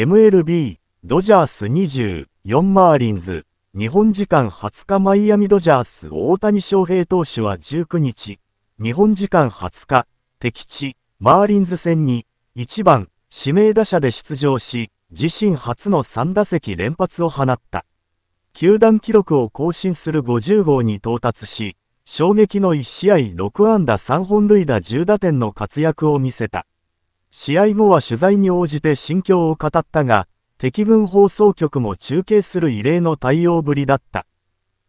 MLB、ドジャース24マーリンズ、日本時間20日マイアミドジャース大谷翔平投手は19日、日本時間20日、敵地、マーリンズ戦に、1番、指名打者で出場し、自身初の3打席連発を放った。球団記録を更新する50号に到達し、衝撃の1試合6安打3本塁打10打点の活躍を見せた。試合後は取材に応じて心境を語ったが、敵軍放送局も中継する異例の対応ぶりだった。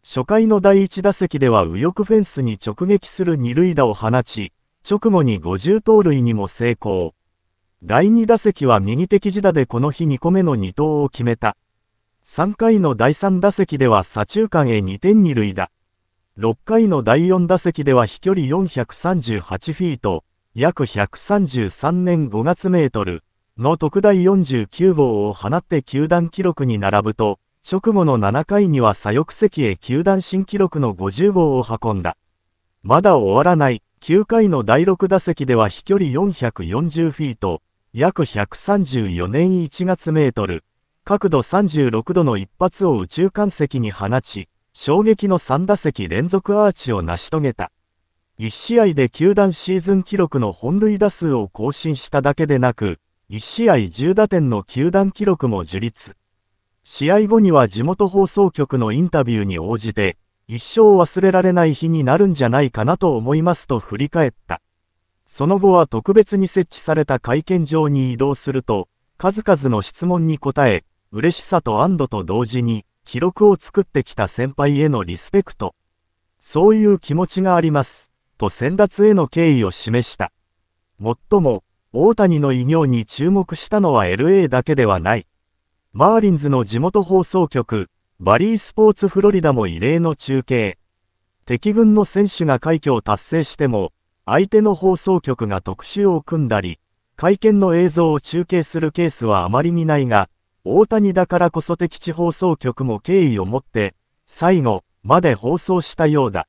初回の第1打席では右翼フェンスに直撃する二塁打を放ち、直後に50盗塁にも成功。第2打席は右敵自打でこの日2個目の2投を決めた。3回の第3打席では左中間へ2点二塁打。6回の第4打席では飛距離438フィート、約133年5月メートルの特大49号を放って球団記録に並ぶと、直後の7回には左翼席へ球団新記録の50号を運んだ。まだ終わらない、9回の第6打席では飛距離440フィート、約134年1月メートル、角度36度の一発を宇宙間席に放ち、衝撃の3打席連続アーチを成し遂げた。1試合で球団シーズン記録の本塁打数を更新しただけでなく、1試合10打点の球団記録も樹立。試合後には地元放送局のインタビューに応じて、一生忘れられない日になるんじゃないかなと思いますと振り返った。その後は特別に設置された会見場に移動すると、数々の質問に答え、嬉しさと安堵と同時に、記録を作ってきた先輩へのリスペクト。そういう気持ちがあります。と先達への敬意を示した。もっとも、大谷の偉業に注目したのは LA だけではない。マーリンズの地元放送局、バリースポーツフロリダも異例の中継。敵軍の選手が快挙を達成しても、相手の放送局が特集を組んだり、会見の映像を中継するケースはあまり見ないが、大谷だからこそ敵地放送局も敬意を持って、最後まで放送したようだ。